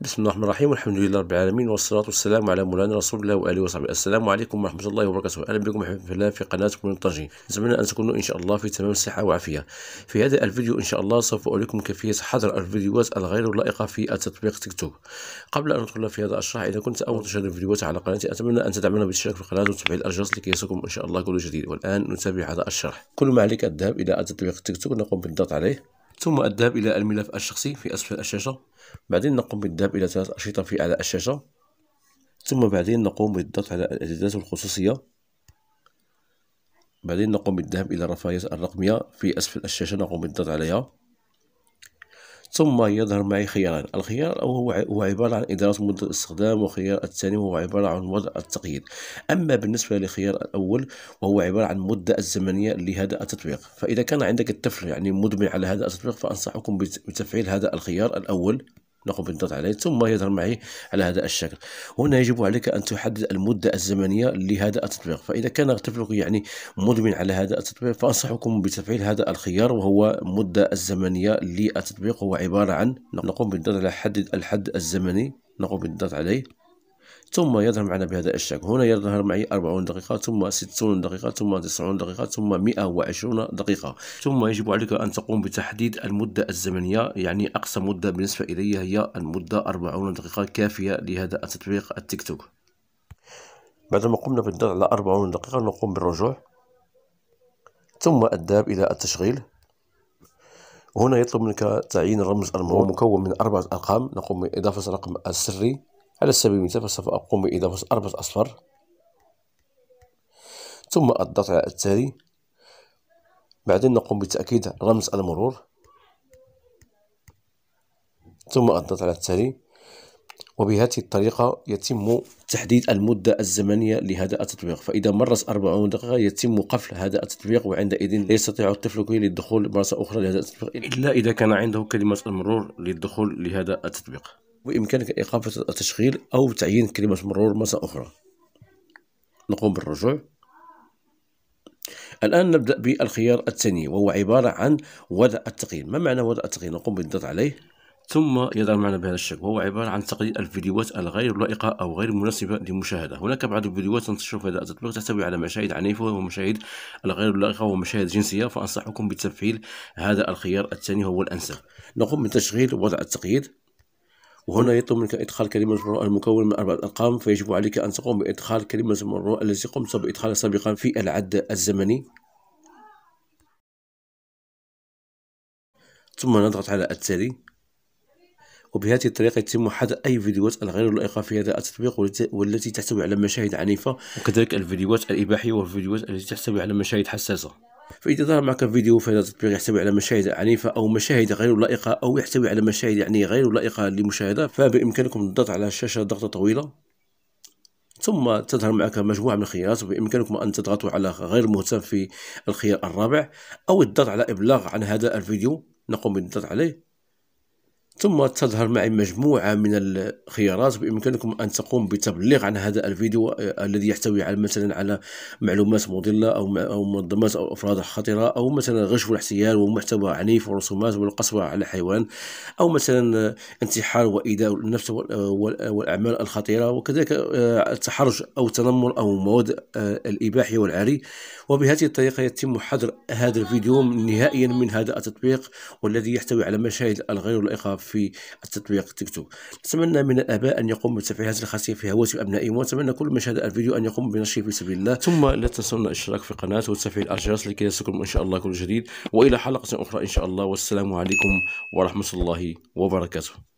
بسم الله الرحمن الرحيم والحمد لله رب العالمين والصلاة والسلام على مولانا رسول الله وآله وصحبه السلام عليكم ورحمة الله وبركاته أهلا بكم أحبابي في الله في قناة من الطاجين نتمنى أن تكونوا إن شاء الله في تمام الصحة وعافية في هذا الفيديو إن شاء الله سوف أريكم كيفية حظر الفيديوهات الغير لائقة في التطبيق تيك توك قبل أن ندخل في هذا الشرح إذا كنت أول تشاهد الفيديوهات على قناتي أتمنى أن تدعمنا بالاشتراك في القناة وتفعيل الجرس لكي يصلكم إن شاء الله كل جديد والآن نتابع هذا الشرح كل ما عليك الذهاب إلى التطبيق تيك توك نقوم بالضغط عليه ثم الذهاب إلى الملف الشخصي في أسفل الشاشة بعدين نقوم بالذهاب إلى ثلاث اشرطه في أعلى الشاشة ثم بعدين نقوم بالضغط على الإعدادات الخصوصية بعدين نقوم بالذهاب إلى الرفاهيات الرقمية في أسفل الشاشة نقوم بالضغط عليها ثم يظهر معي خياران الخيار الأول هو عبارة عن إدارة مدة الاستخدام وخيار الثاني هو عبارة عن وضع التقييد أما بالنسبة للخيار الأول وهو عبارة عن مدة الزمنية لهذا التطبيق فإذا كان عندك الطفل يعني مدمن على هذا التطبيق فأنصحكم بتفعيل هذا الخيار الأول نقوم بالضغط عليه ثم يظهر معي على هذا الشكل هنا يجب عليك أن تحدد المدة الزمنية لهذا التطبيق فإذا كان طفلك يعني مدمن على هذا التطبيق فأنصحكم بتفعيل هذا الخيار وهو المدة الزمنية للتطبيق هو عبارة عن نقوم بالضغط على حدد الحد الزمني نقوم بالضغط عليه ثم يظهر معنا بهذا الشكل هنا يظهر معي 40 دقيقة ثم 60 دقيقة ثم 90 دقيقة ثم 120 دقيقة ثم يجب عليك أن تقوم بتحديد المدة الزمنية يعني أقصى مدة بالنسبة إلي هي المدة 40 دقيقة كافية لهذا التطبيق التيك توك بعدما قمنا بالضغط على 40 دقيقة نقوم بالرجوع ثم الذهاب إلى التشغيل هنا يطلب منك تعيين رمز المرور مكون من أربعة أرقام نقوم بإضافة الرقم السري على سبيل المثال فسوف أقوم بإضافة أربعة أصفر ثم الضغط على التالي بعدين نقوم بتأكيد رمز المرور ثم الضغط على التالي وبهذه الطريقة يتم تحديد المدة الزمنية لهذا التطبيق فإذا مرت 40 دقيقة يتم قفل هذا التطبيق وعندئذ لا يستطيع الطفل للدخول مرة أخرى لهذا التطبيق إلا إذا كان عنده كلمة المرور للدخول لهذا التطبيق بإمكانك إيقاف التشغيل أو تعيين كلمة مرور مرة أخرى نقوم بالرجوع الآن نبدأ بالخيار الثاني وهو عبارة عن وضع التقييم ما معنى وضع التقييم نقوم بالضغط عليه ثم يظهر معنا بهذا الشكل وهو عبارة عن تقييد الفيديوهات الغير لائقة أو غير مناسبة للمشاهدة هناك بعض الفيديوهات تنتشر في هذا التطبيق تحتوي على مشاهد عنيفة ومشاهد الغير لائقة ومشاهد جنسية فأنصحكم بتفعيل هذا الخيار الثاني هو الأنسب نقوم بتشغيل وضع التقييد وهنا يطلب منك إدخال كلمة مرور المكون من أربعة أرقام فيجب عليك أن تقوم بإدخال كلمة مرور التي قمت بإدخالها سابقا في العد الزمني ثم نضغط على التالي وبهذه الطريقة يتم حذف أي فيديوهات الغير لائقة في هذا التطبيق والتي تحتوي على مشاهد عنيفة وكذلك الفيديوهات الإباحية والفيديوهات التي تحتوي على مشاهد حساسة فإذا ظهر معك فيديو فهذا التطبيق يحتوي على مشاهد عنيفة أو مشاهد غير لائقة أو يحتوي على مشاهد يعني غير لائقة للمشاهدة فبإمكانكم الضغط على الشاشة ضغطة طويلة ثم تظهر معك مجموعة من الخيارات وبإمكانكم أن تضغطوا على غير مهتم في الخيار الرابع أو الضغط على إبلاغ عن هذا الفيديو نقوم بالضغط عليه ثم تظهر معي مجموعة من الخيارات بإمكانكم أن تقوم بتبليغ عن هذا الفيديو آه، الذي يحتوي على مثلا على معلومات مضلة أو أو منظمات أو أفراد خطرة أو مثلا غش والاحتيال ومحتوى عنيف ورسومات والقسوة على الحيوان أو مثلا آه، انتحار وإيذاء النفس آه، والأعمال الخطيرة وكذلك التحرش أو التنمر أو مواد الإباحية والعري وبهذه الطريقة يتم حظر هذا الفيديو نهائيا من هذا التطبيق والذي يحتوي على مشاهد الغير لائقة في التطبيق تيك توك نتمنى من الاباء ان يقوموا بتفعيل هذه الخاصيه في هواتف ابنائهم ونتمنى كل من شاهد الفيديو ان يقوم بنشره في سبيل الله ثم لا تنسون الاشتراك في القناه وتفعيل الجرس لكي يصلكم ان شاء الله كل جديد والى حلقه اخرى ان شاء الله والسلام عليكم ورحمه الله وبركاته